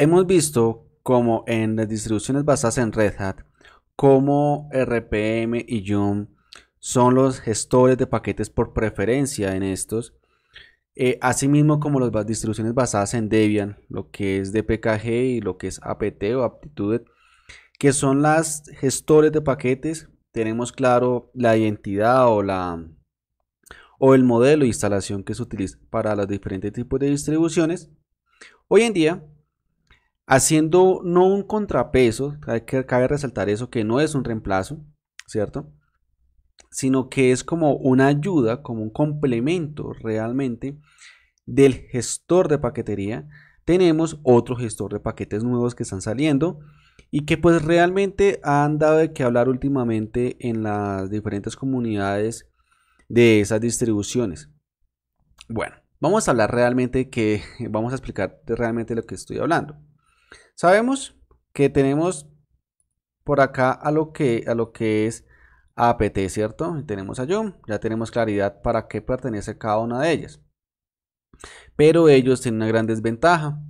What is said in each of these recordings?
Hemos visto como en las distribuciones basadas en Red Hat, como RPM y Yum son los gestores de paquetes por preferencia en estos, eh, asimismo como las distribuciones basadas en Debian, lo que es DPKG y lo que es APT o Aptitude, que son las gestores de paquetes, tenemos claro la identidad o la o el modelo de instalación que se utiliza para los diferentes tipos de distribuciones. Hoy en día haciendo no un contrapeso, cabe resaltar eso, que no es un reemplazo, ¿cierto? Sino que es como una ayuda, como un complemento realmente del gestor de paquetería. Tenemos otro gestor de paquetes nuevos que están saliendo y que pues realmente han dado de qué hablar últimamente en las diferentes comunidades de esas distribuciones. Bueno, vamos a hablar realmente que vamos a explicar realmente lo que estoy hablando. Sabemos que tenemos por acá a lo que, a lo que es APT, ¿cierto? tenemos a Yum, ya tenemos claridad para qué pertenece cada una de ellas. Pero ellos tienen una gran desventaja,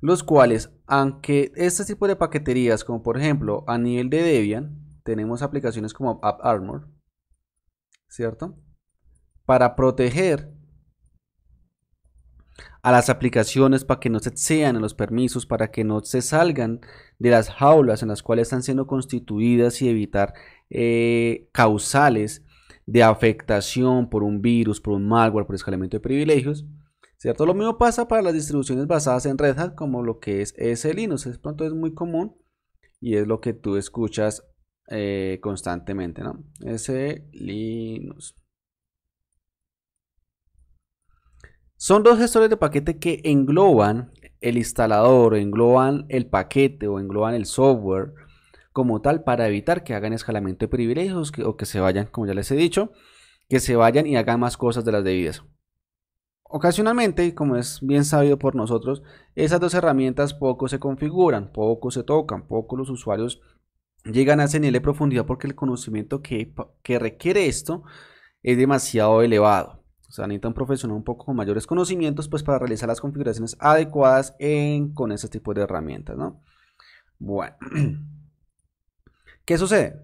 los cuales, aunque este tipo de paqueterías, como por ejemplo a nivel de Debian, tenemos aplicaciones como AppArmor, ¿cierto? Para proteger a las aplicaciones para que no se sean en los permisos, para que no se salgan de las jaulas en las cuales están siendo constituidas y evitar eh, causales de afectación por un virus, por un malware, por escalamiento de privilegios. ¿Cierto? Lo mismo pasa para las distribuciones basadas en Red Hat, como lo que es ese Linux. Es pronto es muy común y es lo que tú escuchas eh, constantemente, ¿no? Ese Linux. Son dos gestores de paquete que engloban el instalador, engloban el paquete o engloban el software como tal para evitar que hagan escalamiento de privilegios o que se vayan, como ya les he dicho, que se vayan y hagan más cosas de las debidas. Ocasionalmente, como es bien sabido por nosotros, esas dos herramientas poco se configuran, poco se tocan, poco los usuarios llegan a ese nivel de profundidad porque el conocimiento que requiere esto es demasiado elevado. O sea, necesita un profesional un poco con mayores conocimientos pues para realizar las configuraciones adecuadas con ese tipo de herramientas, ¿no? Bueno, ¿qué sucede?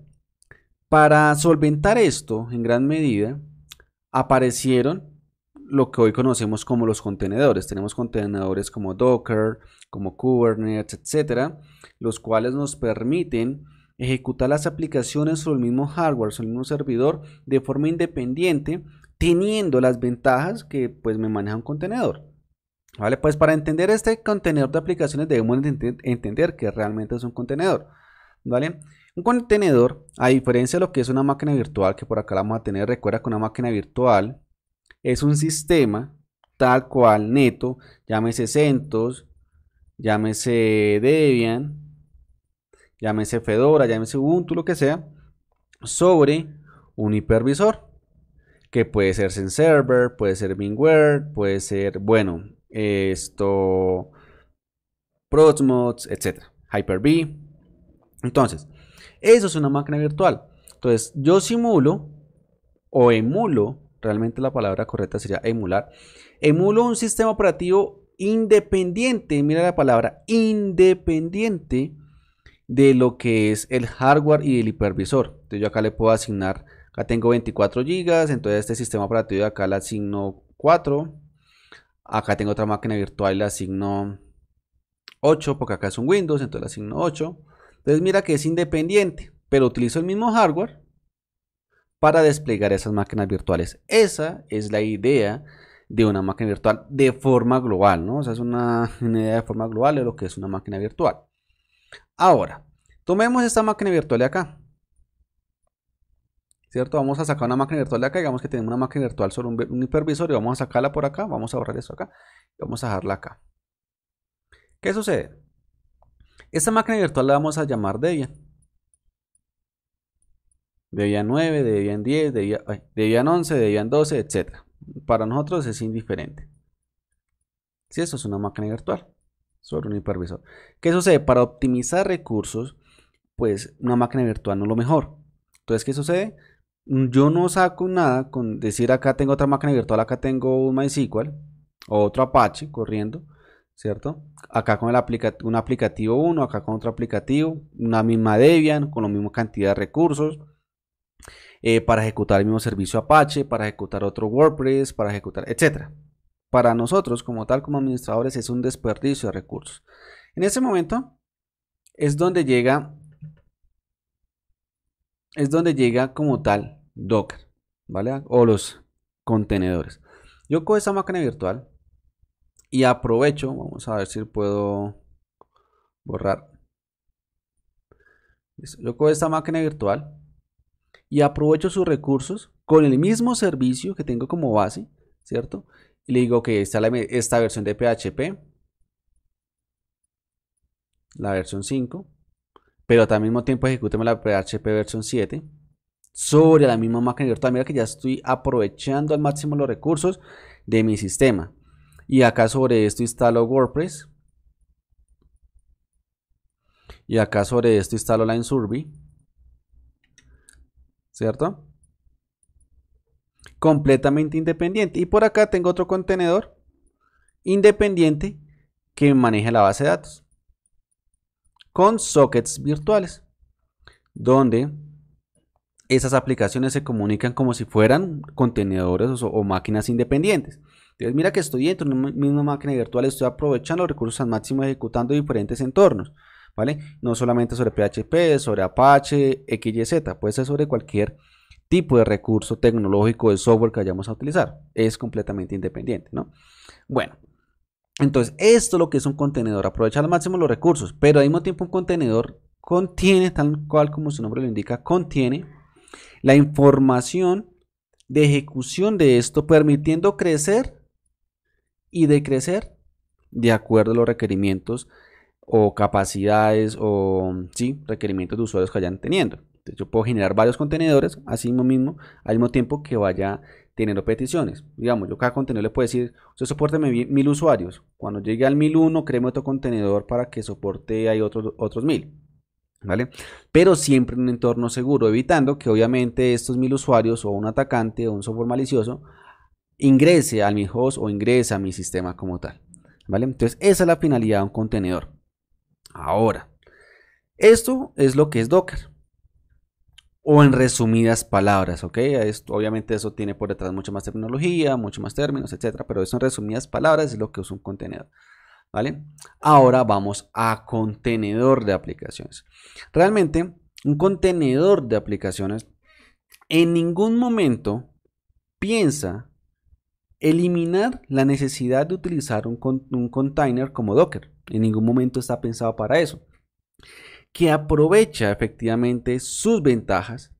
Para solventar esto en gran medida aparecieron lo que hoy conocemos como los contenedores. Tenemos contenedores como Docker, como Kubernetes, etcétera, los cuales nos permiten ejecutar las aplicaciones sobre el mismo hardware, sobre el mismo servidor de forma independiente teniendo las ventajas que pues me maneja un contenedor. Vale, pues para entender este contenedor de aplicaciones debemos entender que realmente es un contenedor. ¿Vale? Un contenedor, a diferencia de lo que es una máquina virtual, que por acá la vamos a tener, recuerda que una máquina virtual es un sistema tal cual neto, llámese CentOS, llámese Debian, llámese Fedora, llámese Ubuntu, lo que sea, sobre un hipervisor que puede ser sin Server, puede ser MinWare, puede ser, bueno, esto, Proxmox, etc. Hyper-V. Entonces, eso es una máquina virtual. Entonces, yo simulo o emulo, realmente la palabra correcta sería emular, emulo un sistema operativo independiente, mira la palabra, independiente de lo que es el hardware y el hipervisor. Entonces yo acá le puedo asignar Acá tengo 24 GB, entonces este sistema operativo de acá la asigno 4. Acá tengo otra máquina virtual la signo asigno 8, porque acá es un Windows, entonces la asigno 8. Entonces mira que es independiente, pero utilizo el mismo hardware para desplegar esas máquinas virtuales. Esa es la idea de una máquina virtual de forma global, ¿no? O sea, es una, una idea de forma global de lo que es una máquina virtual. Ahora, tomemos esta máquina virtual de acá. ¿cierto? Vamos a sacar una máquina virtual de acá, digamos que tenemos una máquina virtual solo un, hipervisor y vamos a sacarla por acá, vamos a borrar esto acá y vamos a dejarla acá. ¿Qué sucede? Esta máquina virtual la vamos a llamar Debian. Debian 9, Debian 10, Debian, 11, Debian 12, etc. Para nosotros es indiferente. Si eso es una máquina virtual solo un hipervisor. ¿Qué sucede? Para optimizar recursos, pues una máquina virtual no es lo mejor. Entonces, ¿qué sucede? Mm, yo no saco nada con decir acá tengo otra máquina virtual, acá tengo un MySQL o otro Apache corriendo, ¿cierto? Acá con el un aplicativo 1, acá con otro aplicativo, una misma Debian con la misma cantidad de recursos. Eh, para ejecutar el mismo servicio Apache, para ejecutar otro WordPress, para ejecutar, etc. Para nosotros, como tal, como administradores, es un desperdicio de recursos. En ese momento es donde llega es donde llega como tal Docker, ¿vale? O los contenedores. Yo cojo esta máquina virtual y aprovecho, vamos a ver si puedo borrar. Yo cojo esta máquina virtual y aprovecho sus recursos con el mismo servicio que tengo como base, ¿cierto? Y le digo que está esta versión de PHP, la versión 5, pero al mismo tiempo ejecutemos la PHP versión 7 sobre la misma máquina virtual. Mira que ya estoy aprovechando al máximo los recursos de mi sistema. Y acá sobre esto instalo WordPress. Y acá sobre esto instalo Line Survey. ¿Cierto? Completamente independiente. Y por acá tengo otro contenedor independiente que maneja la base de datos con sockets virtuales, donde esas aplicaciones se comunican como si fueran contenedores o, máquinas independientes. Entonces, mira que estoy dentro de una misma máquina virtual, estoy aprovechando los recursos al máximo ejecutando diferentes entornos, ¿vale? No solamente sobre PHP, sobre Apache, XYZ, puede ser sobre cualquier tipo de recurso tecnológico de software que vayamos a utilizar. Es completamente independiente, ¿no? Bueno, entonces, esto es lo que es un contenedor, aprovechar al máximo los recursos, pero al mismo tiempo un contenedor contiene, tal cual como su nombre lo indica, contiene la información de ejecución de esto, permitiendo crecer y decrecer de acuerdo a los requerimientos o capacidades o sí, requerimientos de usuarios que vayan teniendo. Entonces, yo puedo generar varios contenedores, así mismo, al mismo tiempo que vaya tienen peticiones. Digamos, yo cada contenedor le puedo decir, usted soporte mil usuarios. Cuando llegue al 1001, créeme otro contenedor para que soporte hay otros, otros mil. ¿Vale? Pero siempre en un entorno seguro, evitando que obviamente estos mil usuarios o un atacante o un software malicioso ingrese al mi host o ingrese a mi sistema como tal. ¿Vale? Entonces, esa es la finalidad de un contenedor. Ahora, esto es lo que es Docker o en resumidas palabras, ¿ok? Esto, obviamente eso tiene por detrás mucho más tecnología, mucho más términos, etcétera, pero eso en resumidas palabras es lo que es un contenedor, ¿vale? Ahora vamos a contenedor de aplicaciones. Realmente, un contenedor de aplicaciones en ningún momento piensa eliminar la necesidad de utilizar un, un container como Docker. En ningún momento está pensado para eso que aprovecha efectivamente sus ventajas,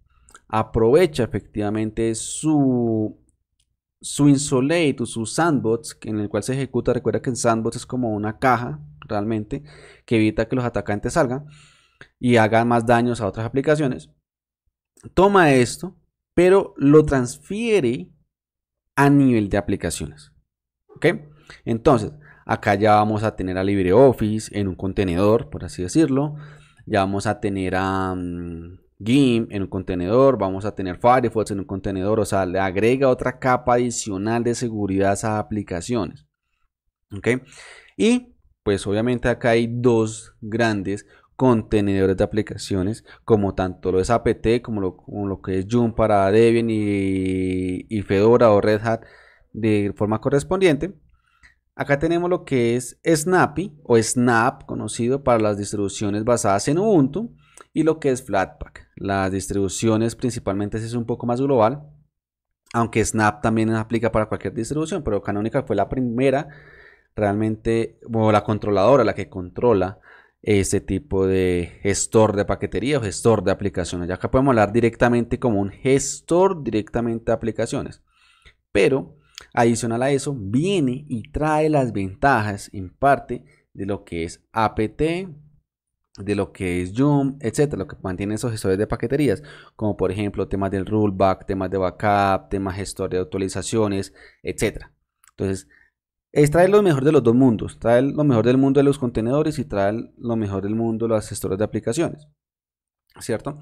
aprovecha efectivamente su, su o su Sandbox, en el cual se ejecuta. Recuerda que el Sandbox es como una caja realmente que evita que los atacantes salgan y hagan más daños a otras aplicaciones. Toma esto, pero lo transfiere a nivel de aplicaciones. ¿Ok? Entonces, acá ya vamos a tener a LibreOffice en un contenedor, por así decirlo ya vamos a tener a um, en un contenedor, vamos a tener Firefox en un contenedor, o sea, le agrega otra capa adicional de seguridad a esas aplicaciones. ¿Ok? Y pues obviamente acá hay dos grandes contenedores de aplicaciones como tanto lo es apt como lo, que es Joom para Debian y, Fedora o Red Hat de forma correspondiente Acá tenemos lo que es Snappy o Snap, conocido para las distribuciones basadas en Ubuntu, y lo que es Flatpak. Las distribuciones principalmente es un poco más global, aunque Snap también aplica para cualquier distribución, pero Canonical fue la primera realmente, o la controladora, la que controla este tipo de gestor de paquetería o gestor de aplicaciones. Ya acá podemos hablar directamente como un gestor directamente de aplicaciones. Pero Adicional a eso, viene y trae las ventajas en parte de lo que es APT, de lo que es zoom etcétera, lo que mantienen esos gestores de paqueterías, como por ejemplo temas del rollback, temas de backup, temas gestor de actualizaciones, etcétera. Entonces, es traer lo mejor de los dos mundos, trae lo mejor del mundo de los contenedores y trae lo mejor del mundo de las gestoras de aplicaciones. ¿Cierto?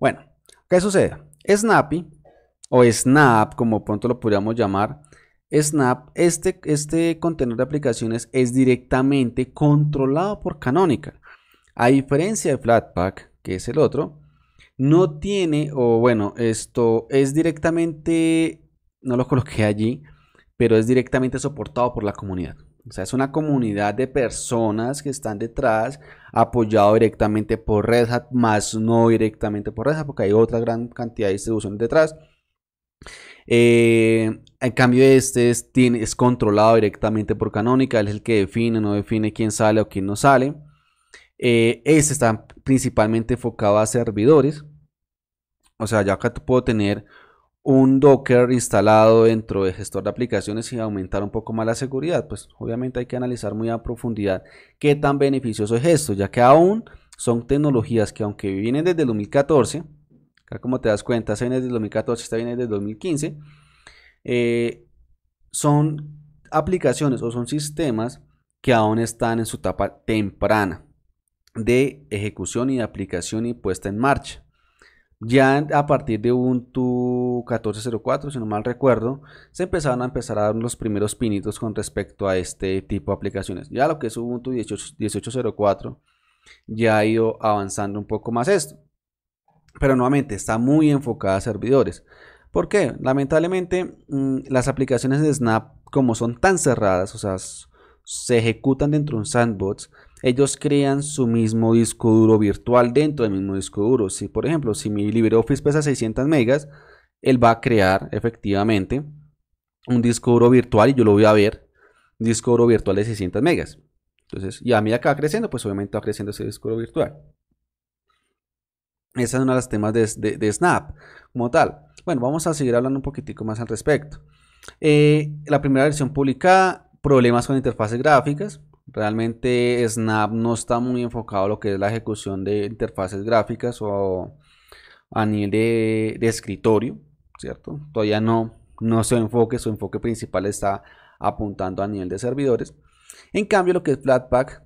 Bueno, ¿qué sucede? Snappy o Snap, como pronto lo podríamos llamar, Snap, este, este contenedor de aplicaciones es directamente controlado por Canonical. A diferencia de Flatpak, que es el otro, no tiene, o bueno, esto es directamente, no lo coloqué allí, pero es directamente soportado por la comunidad. O sea, es una comunidad de personas que están detrás, apoyado directamente por Red Hat, más no directamente por Red Hat, porque hay otra gran cantidad de distribuciones detrás. Eh, en cambio, este es, controlado directamente por Canónica. es el que define, no define quién sale o quién no sale. Eh, este está principalmente enfocado a servidores. O sea, ya acá tú puedo tener un Docker instalado dentro de gestor de aplicaciones y aumentar un poco más la seguridad. Pues obviamente hay que analizar muy a profundidad qué tan beneficioso es esto, ya que aún son tecnologías que aunque vienen desde el 2014, como te das cuenta, se viene desde 2014, está viene desde 2015. son aplicaciones o son sistemas que aún están en su etapa temprana de ejecución y de aplicación y puesta en marcha. Ya a partir de Ubuntu 14.04, si no mal recuerdo, se empezaron a empezar a dar los primeros pinitos con respecto a este tipo de aplicaciones. Ya lo que es Ubuntu 18.04 ya ha ido avanzando un poco más esto. Pero nuevamente está muy enfocada a servidores. ¿Por qué? Lamentablemente mm, las aplicaciones de Snap, como son tan cerradas, o sea, se ejecutan dentro de un sandbox, ellos crean su mismo disco duro virtual dentro del mismo disco duro. Si, por ejemplo, si mi LibreOffice pesa 600 megas, él va a crear efectivamente un disco duro virtual y yo lo voy a ver, disco duro virtual de 600 megas. Entonces, y a mí que va creciendo, pues obviamente va creciendo ese disco duro virtual. Ese es uno de los temas de, Snap como tal. Bueno, vamos a seguir hablando un poquitico más al respecto. Eh, la primera versión publicada, problemas con interfaces gráficas. Realmente Snap no está muy enfocado a lo que es la ejecución de interfaces gráficas o a nivel de, escritorio, ¿cierto? Todavía no, no se enfoque, su enfoque principal está apuntando a nivel de servidores. En cambio, lo que es Flatpak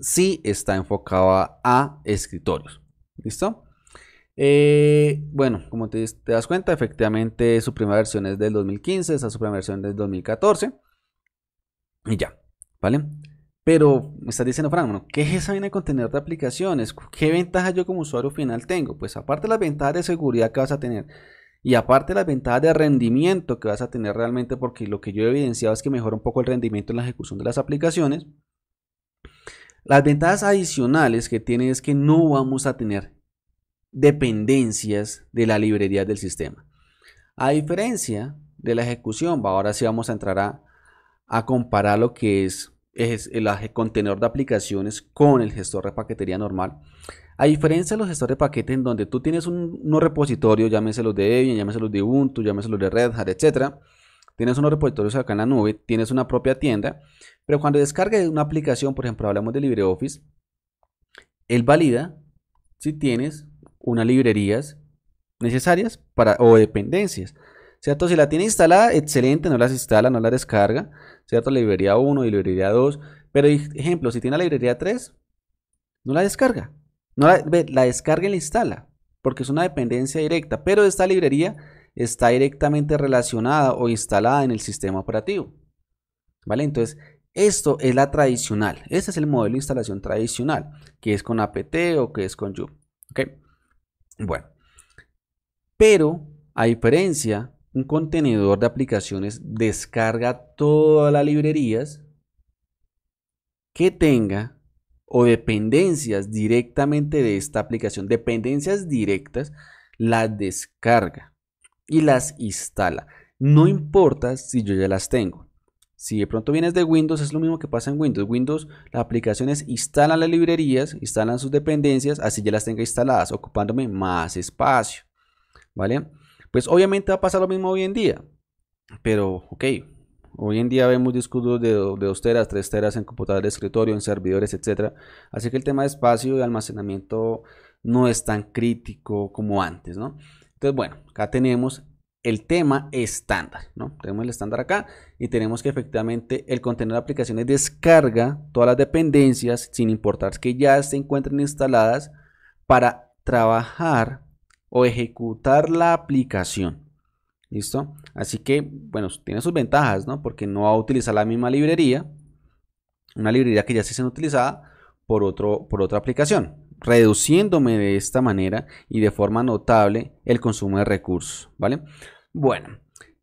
sí está enfocado a escritorios. ¿Listo? Eh, bueno, como te, das cuenta, efectivamente su primera versión es del 2015, esa su primera versión es del 2014. Y ya, ¿vale? Pero me estás diciendo, Fran, ¿qué es esa vaina de contenedor de aplicaciones? ¿Qué ventaja yo como usuario final tengo? Pues aparte de las ventajas de seguridad que vas a tener y aparte de las ventajas de rendimiento que vas a tener realmente, porque lo que yo he evidenciado es que mejora un poco el rendimiento en la ejecución de las aplicaciones. Las ventajas adicionales que tiene es que no vamos a tener dependencias de la librería del sistema. A diferencia de la ejecución, ahora sí vamos a entrar a, comparar lo que es, el contenedor de aplicaciones con el gestor de paquetería normal. A diferencia de los gestores de paquete en donde tú tienes un, unos repositorios, llámese los de Debian, llámese los de Ubuntu, llámese de Red Hat, etc. Tienes unos repositorios acá en la nube, tienes una propia tienda, pero cuando descargas una aplicación, por ejemplo, hablamos de LibreOffice, él valida si tienes unas librerías necesarias para, o dependencias. ¿Cierto? Si la tiene instalada, excelente, no las instala, no la descarga. ¿Cierto? Librería 1 y librería 2. Pero, ejemplo, si tiene la librería 3, no la descarga. No la, descarga y la instala, porque es una dependencia directa. Pero esta librería está directamente relacionada o instalada en el sistema operativo. ¿Vale? Entonces, esto es la tradicional. Este es el modelo de instalación tradicional, que es con apt o que es con yum, ¿okay? Bueno, pero a diferencia, un contenedor de aplicaciones descarga todas las librerías que tenga o dependencias directamente de esta aplicación, dependencias directas, las descarga y las instala. No importa si yo ya las tengo. Si de pronto vienes de Windows, es lo mismo que pasa en Windows. Windows, las aplicaciones instalan las librerías, instalan sus dependencias, así ya las tenga instaladas, ocupándome más espacio. ¿Vale? Pues obviamente va a pasar lo mismo hoy en día. Pero, ok, hoy en día vemos discos de, de 2 teras, 3 teras en computadoras de escritorio, en servidores, etc. Así que el tema de espacio y almacenamiento no es tan crítico como antes, ¿no? Entonces, bueno, acá tenemos el tema estándar, ¿no? Tenemos el estándar acá y tenemos que efectivamente el contenedor de aplicaciones descarga todas las dependencias sin importar que ya se encuentren instaladas para trabajar o ejecutar la aplicación. ¿Listo? Así que, bueno, tiene sus ventajas, ¿no? Porque no va a utilizar la misma librería, una librería que ya se siendo utilizada por, otro, por otra aplicación reduciéndome de esta manera y de forma notable el consumo de recursos, ¿vale? Bueno,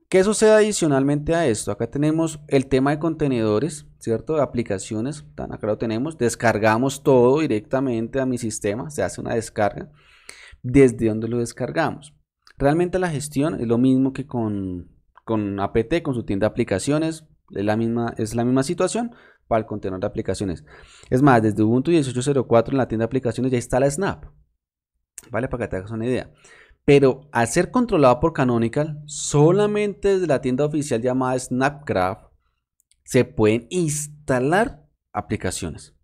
¿qué sucede adicionalmente a esto? Acá tenemos el tema de contenedores, ¿cierto? De aplicaciones, tan acá lo tenemos. Descargamos todo directamente a mi sistema, se hace una descarga. ¿Desde donde lo descargamos? Realmente la gestión es lo mismo que con, APT, con su tienda de aplicaciones. Es la, misma, es la misma situación para el contenedor de aplicaciones. Es más, desde Ubuntu 18.04 en la tienda de aplicaciones ya está la Snap. ¿Vale? Para que te hagas una idea. Pero al ser controlado por Canonical, solamente desde la tienda oficial llamada Snapcraft se pueden instalar aplicaciones.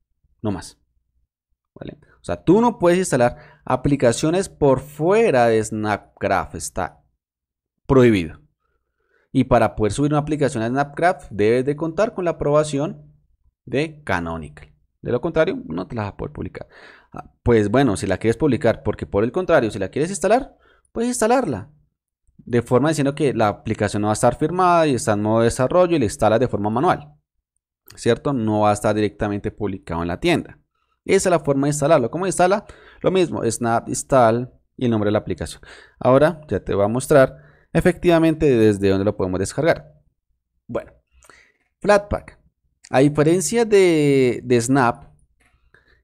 No más. O sea, tú no puedes instalar aplicaciones por fuera de Snapcraft, Está prohibido. Y para poder subir una aplicación a Snapcraft, debes de contar con la aprobación de Canonical. De lo contrario, no te la vas a poder publicar. Ah, pues bueno, si la quieres publicar, porque por el contrario, si la quieres instalar, puedes instalarla. De forma diciendo que la aplicación no va a estar firmada y está en modo desarrollo y la instala de forma manual. ¿Cierto? No va a estar directamente publicado en la tienda. Esa es la forma de instalarlo. ¿Cómo instala? Lo mismo, snap install y el nombre de la aplicación. Ahora ya te voy a mostrar efectivamente desde dónde lo podemos descargar. Bueno, Flatpak. A diferencia de, de Snap,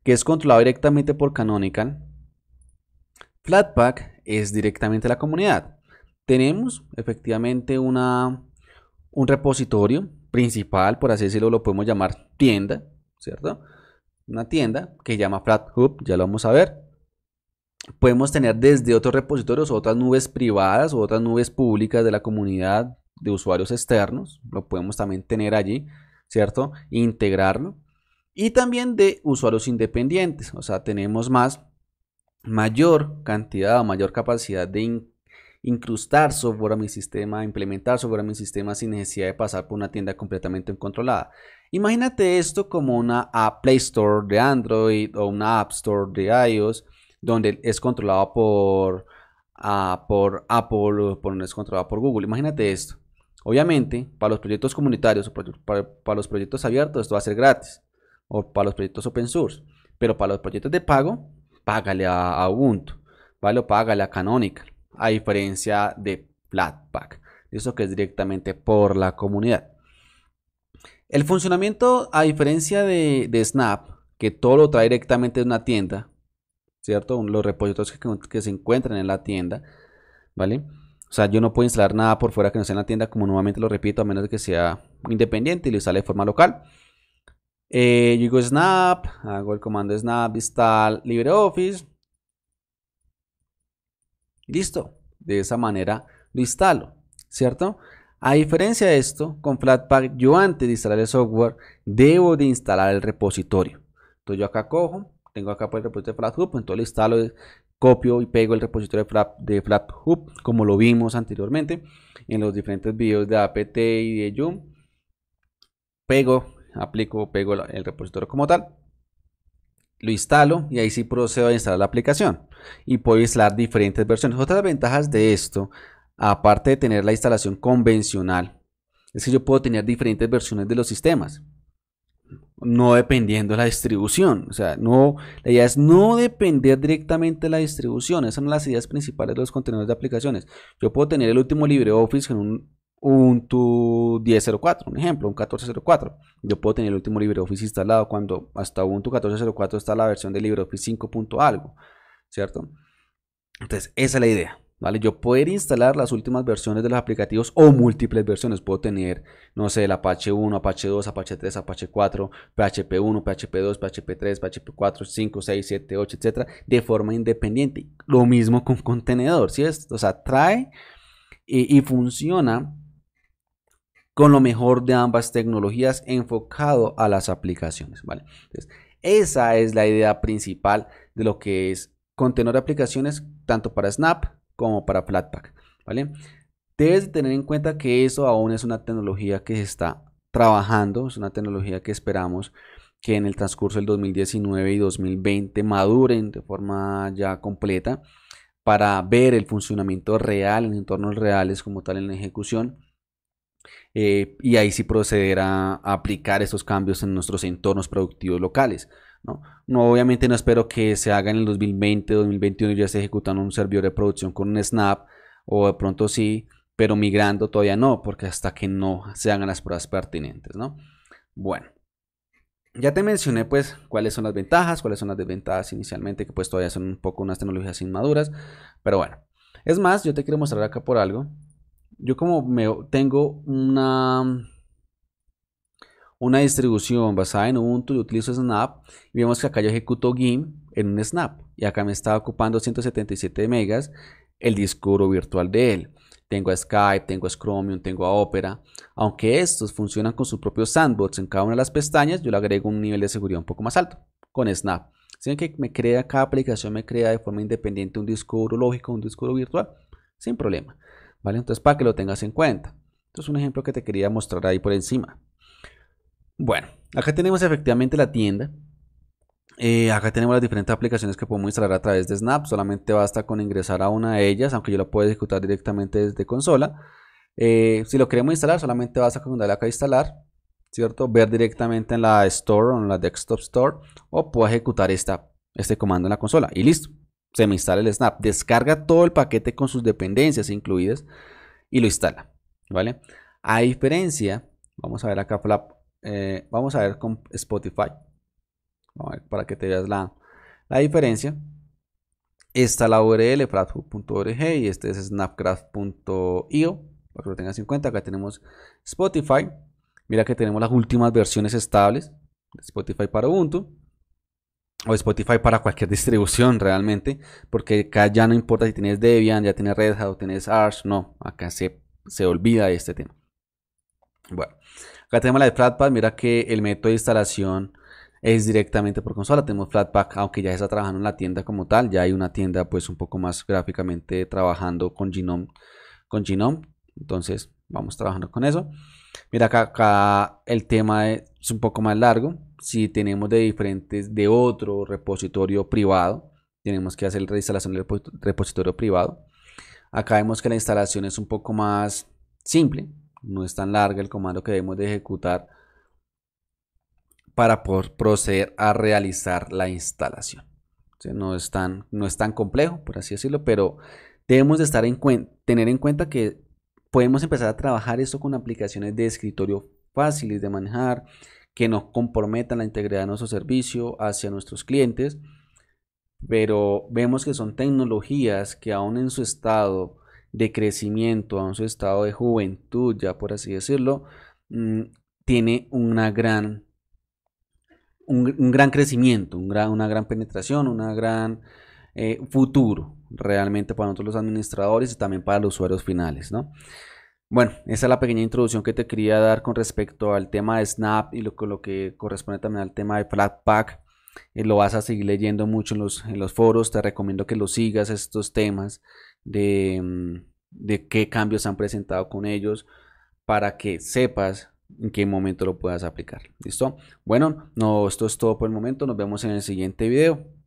que es controlado directamente por Canonical, Flatpak es directamente la comunidad. Tenemos efectivamente una, un repositorio principal, por así decirlo, lo podemos llamar tienda, ¿cierto? Una tienda que llama FlatHub, ya lo vamos a ver. Podemos tener desde otros repositorios, otras nubes privadas o otras nubes públicas de la comunidad de usuarios externos, lo podemos también tener allí, ¿cierto? Integrarlo. Y también de usuarios independientes, o sea, tenemos más mayor cantidad o mayor capacidad de incrustar software a mi sistema, implementar software a mi sistema sin necesidad de pasar por una tienda completamente controlada. Imagínate esto como una app Play Store de Android o una App Store de iOS, donde es controlado por, ah, Apple o por, es controlado por Google. Imagínate esto. Obviamente, para los proyectos comunitarios o para los proyectos abiertos, esto va a ser gratis. O para los proyectos open source. Pero para los proyectos de pago, págale a, Ubuntu, ¿vale? O págale a Canonical, a diferencia de Flatpak, eso que es directamente por la comunidad. El funcionamiento, a diferencia de, Snap, que todo lo trae directamente de una tienda, ¿cierto? Los repositorios que, se encuentran en la tienda, ¿vale? O sea, yo no puedo instalar nada por fuera que no sea en la tienda, como nuevamente lo repito, a menos que sea independiente y lo instale de forma local. Eh, yo digo snap, hago el comando snap install LibreOffice. Listo. De esa manera lo instalo, ¿cierto? A diferencia de esto, con Flatpak yo antes de instalar el software debo de instalar el repositorio. Entonces yo acá cojo, tengo acá por pues, el repositorio de FlatHub, entonces lo instalo, copio y pego el repositorio de, Flat, FlatHub como lo vimos anteriormente en los diferentes videos de APT y de yum Pego aplico, pego el repositorio como tal, lo instalo y ahí sí procedo a instalar la aplicación y puedo instalar diferentes versiones. Otras ventajas de esto, aparte de tener la instalación convencional, es que yo puedo tener diferentes versiones de los sistemas no dependiendo de la distribución. O sea, no, la idea es no depender directamente de la distribución. Esas son las ideas principales de los contenedores de aplicaciones. Yo puedo tener el último LibreOffice en un Ubuntu 10.04, un ejemplo, un 14.04. Yo puedo tener el último LibreOffice instalado cuando hasta Ubuntu 14.04 está la versión de LibreOffice 5. algo, ¿cierto? Entonces, esa es la idea. ¿Vale? Yo poder instalar las últimas versiones de los aplicativos o múltiples versiones. Puedo tener, no sé, el Apache 1, Apache 2, Apache 3, Apache 4, PHP 1, PHP 2, PHP 3, PHP 4, 5, 6, 7, 8, etcétera, de forma independiente. Lo mismo con contenedor, ¿cierto? O sea, trae y funciona con lo mejor de ambas tecnologías enfocado a las aplicaciones. ¿vale? Entonces, esa es la idea principal de lo que es contener aplicaciones tanto para Snap como para Flatpak. ¿vale? Debes tener en cuenta que eso aún es una tecnología que se está trabajando, es una tecnología que esperamos que en el transcurso del 2019 y 2020 maduren de forma ya completa para ver el funcionamiento real en entornos reales como tal en la ejecución eh, y ahí sí proceder a, aplicar esos cambios en nuestros entornos productivos locales. ¿no? obviamente no espero que se haga en el 2020, 2021 ya se ejecutan un servidor de producción con un snap o de pronto sí, pero migrando todavía no, porque hasta que no se hagan las pruebas pertinentes, ¿no? Bueno, ya te mencioné pues cuáles son las ventajas, cuáles son las desventajas inicialmente, que pues todavía son un poco unas tecnologías inmaduras, pero bueno. Es más, yo te quiero mostrar acá por algo yo como me, tengo una, una distribución basada en Ubuntu, yo utilizo Snap, y vemos que acá yo ejecuto GIMP en un Snap, y acá me está ocupando 177 megas el disco duro virtual de él. Tengo a Skype, tengo a Chromium, tengo a Opera. Aunque estos funcionan con sus propios sandbox en cada una de las pestañas, yo le agrego un nivel de seguridad un poco más alto con Snap. ¿Sí que me crea, cada aplicación me crea de forma independiente un disco duro lógico, un disco duro virtual, sin problema. Entonces, para que lo tengas en cuenta. es un ejemplo que te quería mostrar ahí por encima. Bueno, acá tenemos efectivamente la tienda. Eh, acá tenemos las diferentes aplicaciones que podemos instalar a través de Snap. Solamente basta con ingresar a una de ellas, aunque yo la puedo ejecutar directamente desde consola. Eh, si lo queremos instalar, solamente basta con darle acá instalar, ¿cierto? Ver directamente en la Store o en la Desktop Store o puedo ejecutar este comando en la consola y listo se me instala el Snap. Descarga todo el paquete con sus dependencias incluidas y lo instala. ¿Vale? A diferencia, vamos a ver acá, eh, vamos a ver con Spotify. para que te veas la, la diferencia. Esta la URL, Flathub.org. y este es snapcraft.io. Para que lo tengas en cuenta, acá tenemos Spotify. Mira que tenemos las últimas versiones estables de Spotify para Ubuntu o Spotify para cualquier distribución realmente, porque acá ya no importa si tienes Debian, ya tienes Red Hat o tienes Arch, no, acá se, se olvida este tema. Bueno, acá tenemos la de Flatpak, mira que el método de instalación es directamente por consola, tenemos Flatpak, aunque ya está trabajando en la tienda como tal, ya hay una tienda pues un poco más gráficamente trabajando con Genome, con Genome, entonces vamos trabajando con eso. Mira, acá, acá el tema es un poco más largo. Si tenemos de diferentes, de otro repositorio privado, tenemos que hacer la instalación del repositorio privado. Acá vemos que la instalación es un poco más simple, no es tan larga el comando que debemos de ejecutar para poder proceder a realizar la instalación. No, es tan, no es tan complejo, por así decirlo, pero debemos de estar tener en cuenta que podemos empezar a trabajar esto con aplicaciones de escritorio fáciles de manejar, que nos comprometan la integridad de nuestro servicio hacia nuestros clientes, pero vemos que son tecnologías que aún en su estado de crecimiento, aún en su estado de juventud, ya por así decirlo, mm, tiene una gran, un, gran crecimiento, una gran penetración, una gran eh, futuro realmente para nosotros los administradores y también para los usuarios finales, ¿no? Bueno, esa es la pequeña introducción que te quería dar con respecto al tema de Snap y lo, que corresponde también al tema de Flatpak. Eh, lo vas a seguir leyendo mucho en los, en los foros, te recomiendo que lo sigas estos temas de, mm, qué cambios han presentado con ellos para que sepas en qué momento lo puedas aplicar. ¿Listo? Bueno, no, esto es todo por el momento. Nos vemos en el siguiente video.